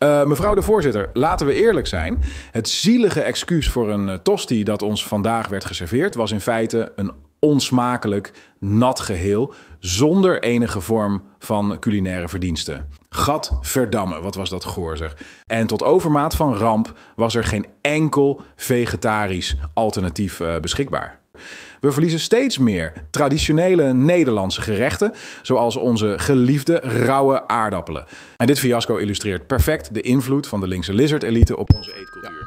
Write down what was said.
Eh, mevrouw de voorzitter, laten we eerlijk zijn. Het zielige excuus voor een eh, tosti dat ons vandaag werd geserveerd was in feite een onsmakelijk, nat geheel, zonder enige vorm van culinaire verdiensten. Gat verdammen, wat was dat goorzer. En tot overmaat van ramp was er geen enkel vegetarisch alternatief eh, beschikbaar. We verliezen steeds meer traditionele Nederlandse gerechten, zoals onze geliefde rauwe aardappelen. En dit fiasco illustreert perfect de invloed van de linkse lizard-elite op onze eetcultuur.